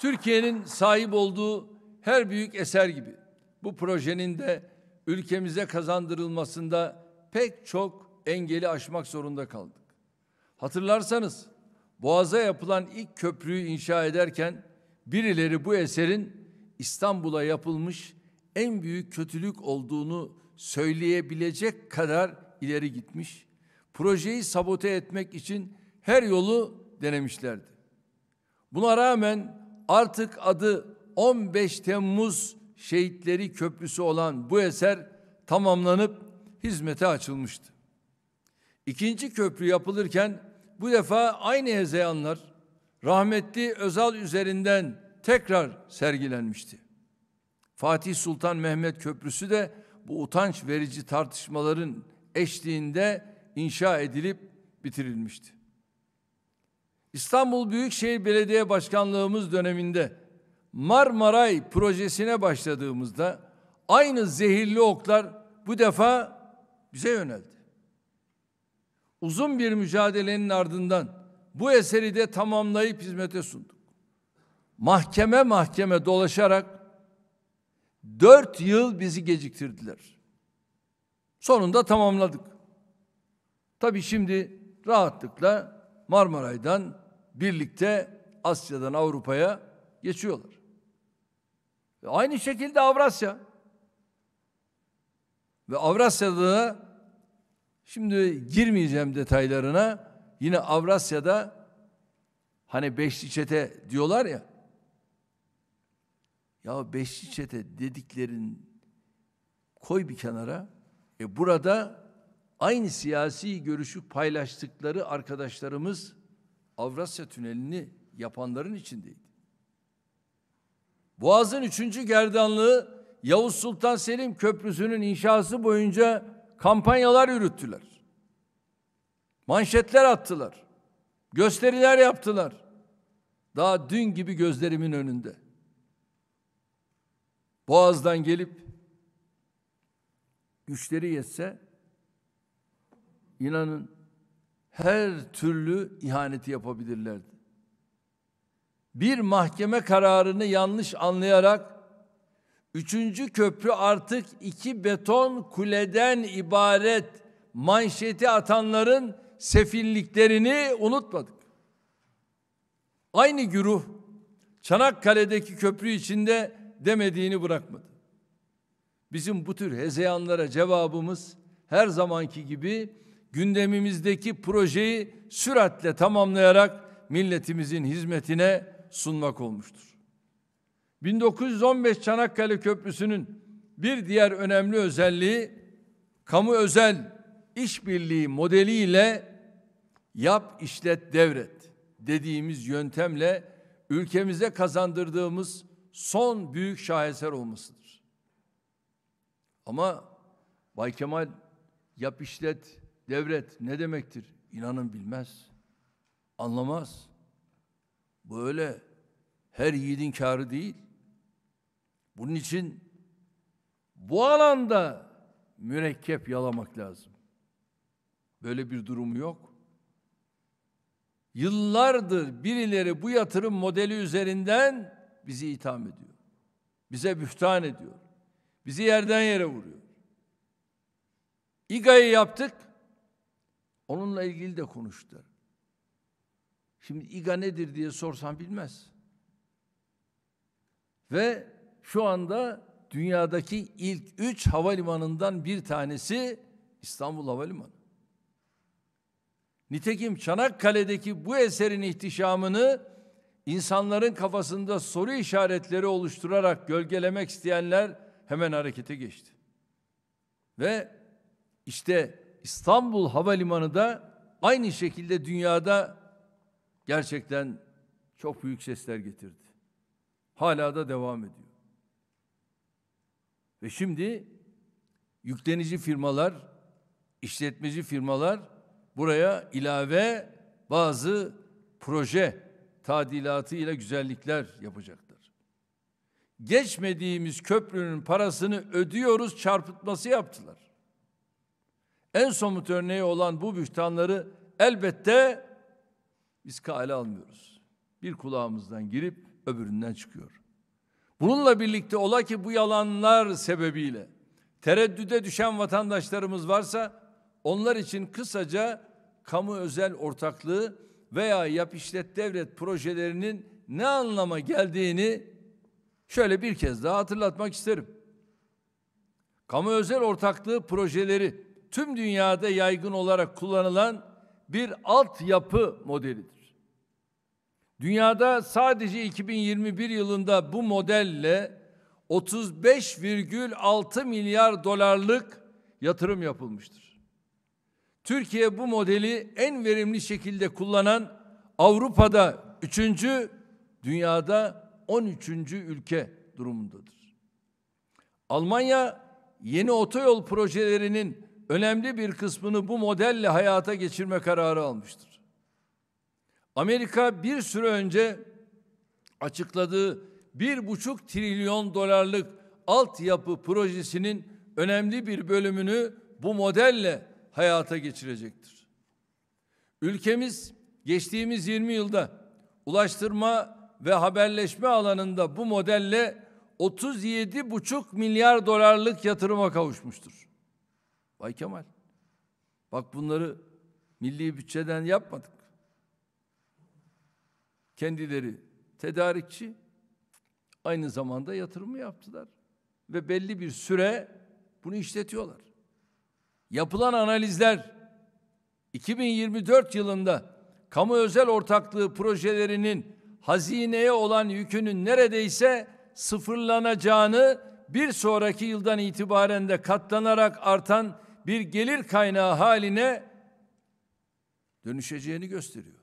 Türkiye'nin sahip olduğu her büyük eser gibi bu projenin de ülkemize kazandırılmasında pek çok engeli aşmak zorunda kaldık. Hatırlarsanız Boğaz'a yapılan ilk köprüyü inşa ederken birileri bu eserin İstanbul'a yapılmış en büyük kötülük olduğunu söyleyebilecek kadar ileri gitmiş. Projeyi sabote etmek için her yolu denemişlerdi. Buna rağmen artık adı 15 Temmuz Şehitleri Köprüsü olan bu eser tamamlanıp hizmete açılmıştı. İkinci köprü yapılırken bu defa aynı hezeyanlar rahmetli Özal üzerinden tekrar sergilenmişti. Fatih Sultan Mehmet Köprüsü de bu utanç verici tartışmaların eşliğinde inşa edilip bitirilmişti. İstanbul Büyükşehir Belediye Başkanlığımız döneminde Marmaray projesine başladığımızda aynı zehirli oklar bu defa bize yöneldi. Uzun bir mücadelenin ardından bu eseri de tamamlayıp hizmete sunduk. Mahkeme mahkeme dolaşarak dört yıl bizi geciktirdiler. Sonunda tamamladık. Tabii şimdi rahatlıkla Marmaray'dan birlikte Asya'dan Avrupa'ya geçiyorlar. Ve aynı şekilde Avrasya. Ve Avrasya'da da şimdi girmeyeceğim detaylarına yine Avrasya'da hani beşli çete diyorlar ya ya beşli çete dediklerin koy bir kenara. E burada aynı siyasi görüşü paylaştıkları arkadaşlarımız Avrasya Tüneli'ni yapanların içindeydi. Boğaz'ın üçüncü gerdanlığı Yavuz Sultan Selim Köprüsü'nün inşası boyunca kampanyalar yürüttüler. Manşetler attılar. Gösteriler yaptılar. Daha dün gibi gözlerimin önünde. Boğaz'dan gelip güçleri yetse inanın her türlü ihaneti yapabilirlerdi. Bir mahkeme kararını yanlış anlayarak üçüncü köprü artık iki beton kuleden ibaret manşeti atanların sefilliklerini unutmadık. Aynı güruh Çanakkale'deki köprü içinde demediğini bırakmadı. Bizim bu tür hezeyanlara cevabımız her zamanki gibi gündemimizdeki projeyi süratle tamamlayarak milletimizin hizmetine sunmak olmuştur. 1915 Çanakkale Köprüsü'nün bir diğer önemli özelliği kamu özel işbirliği modeliyle yap işlet devret dediğimiz yöntemle ülkemize kazandırdığımız son büyük şaheser olmasıdır. Ama Bay Kemal yap işlet devlet ne demektir? İnanın bilmez. Anlamaz. Bu öyle her yiğidin karı değil. Bunun için bu alanda mürekkep yalamak lazım. Böyle bir durum yok. Yıllardır birileri bu yatırım modeli üzerinden bizi itham ediyor. Bize bühtan ediyor. Bizi yerden yere vuruyor. İGA'yı yaptık. Onunla ilgili de konuştu. Şimdi İGA nedir diye sorsam bilmez. Ve şu anda dünyadaki ilk üç havalimanından bir tanesi İstanbul Havalimanı. Nitekim Çanakkale'deki bu eserin ihtişamını insanların kafasında soru işaretleri oluşturarak gölgelemek isteyenler hemen harekete geçti. Ve işte İstanbul Havalimanı da aynı şekilde dünyada gerçekten çok büyük sesler getirdi. Hala da devam ediyor. Ve şimdi yüklenici firmalar, işletmeci firmalar buraya ilave bazı proje tadilatı ile güzellikler yapacaklar. Geçmediğimiz köprünün parasını ödüyoruz çarpıtması yaptılar en somut örneği olan bu bühtanları elbette biz kale almıyoruz. Bir kulağımızdan girip öbüründen çıkıyor. Bununla birlikte ola ki bu yalanlar sebebiyle tereddüde düşen vatandaşlarımız varsa onlar için kısaca kamu özel ortaklığı veya yap işlet devlet projelerinin ne anlama geldiğini şöyle bir kez daha hatırlatmak isterim. Kamu özel ortaklığı projeleri tüm dünyada yaygın olarak kullanılan bir altyapı modelidir. Dünyada sadece 2021 yılında bu modelle 35,6 milyar dolarlık yatırım yapılmıştır. Türkiye bu modeli en verimli şekilde kullanan Avrupa'da üçüncü, dünyada 13. ülke durumundadır. Almanya yeni otoyol projelerinin önemli bir kısmını bu modelle hayata geçirme kararı almıştır. Amerika bir süre önce açıkladığı bir buçuk trilyon dolarlık altyapı projesinin önemli bir bölümünü bu modelle hayata geçirecektir. Ülkemiz geçtiğimiz 20 yılda ulaştırma ve haberleşme alanında bu modelle 37,5 milyar dolarlık yatırıma kavuşmuştur. Bay Kemal. Bak bunları milli bütçeden yapmadık. Kendileri tedarikçi aynı zamanda yatırımı yaptılar. Ve belli bir süre bunu işletiyorlar. Yapılan analizler 2024 yılında kamu özel ortaklığı projelerinin hazineye olan yükünün neredeyse sıfırlanacağını bir sonraki yıldan itibaren de katlanarak artan bir gelir kaynağı haline dönüşeceğini gösteriyor.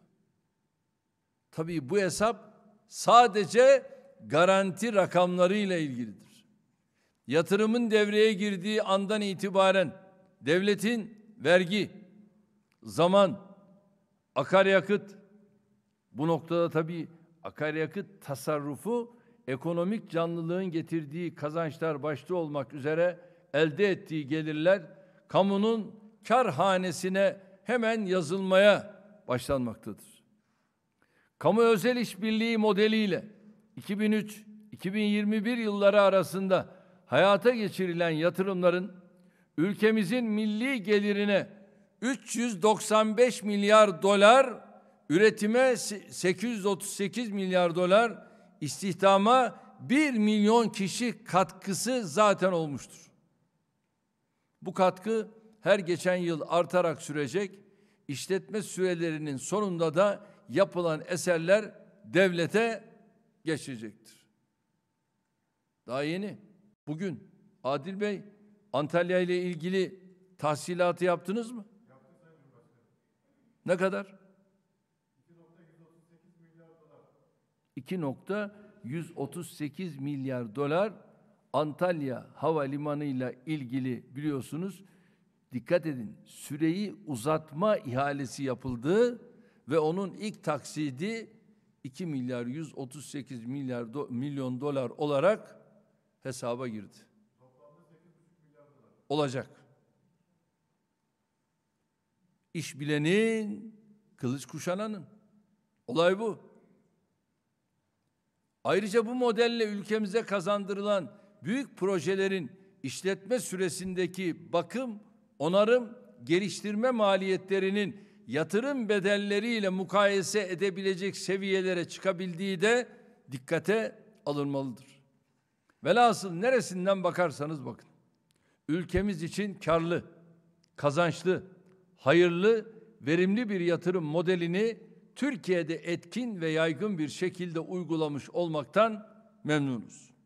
Tabii bu hesap sadece garanti rakamlarıyla ilgilidir. Yatırımın devreye girdiği andan itibaren devletin vergi, zaman, akaryakıt bu noktada tabii akaryakıt tasarrufu ekonomik canlılığın getirdiği kazançlar başta olmak üzere elde ettiği gelirler kamunun karhanesine hemen yazılmaya başlanmaktadır. Kamu özel işbirliği modeliyle 2003-2021 yılları arasında hayata geçirilen yatırımların ülkemizin milli gelirine 395 milyar dolar, üretime 838 milyar dolar, istihdama 1 milyon kişi katkısı zaten olmuştur. Bu katkı her geçen yıl artarak sürecek. İşletme sürelerinin sonunda da yapılan eserler devlete geçecektir. Daha yeni. Bugün Adil Bey Antalya ile ilgili tahsilatı yaptınız mı? Ne kadar? 2.138 milyar dolar Antalya Havalimanı ile ilgili biliyorsunuz dikkat edin süreyi uzatma ihalesi yapıldı ve onun ilk taksidi 2 milyar 138 milyar do, milyon dolar olarak hesaba girdi. Olacak. İş bilenin, kılıç kuşananın. Olay bu. Ayrıca bu modelle ülkemize kazandırılan büyük projelerin işletme süresindeki bakım, onarım, geliştirme maliyetlerinin yatırım bedelleriyle mukayese edebilecek seviyelere çıkabildiği de dikkate alınmalıdır. Velhasıl neresinden bakarsanız bakın. Ülkemiz için karlı, kazançlı, hayırlı, verimli bir yatırım modelini Türkiye'de etkin ve yaygın bir şekilde uygulamış olmaktan memnunuz.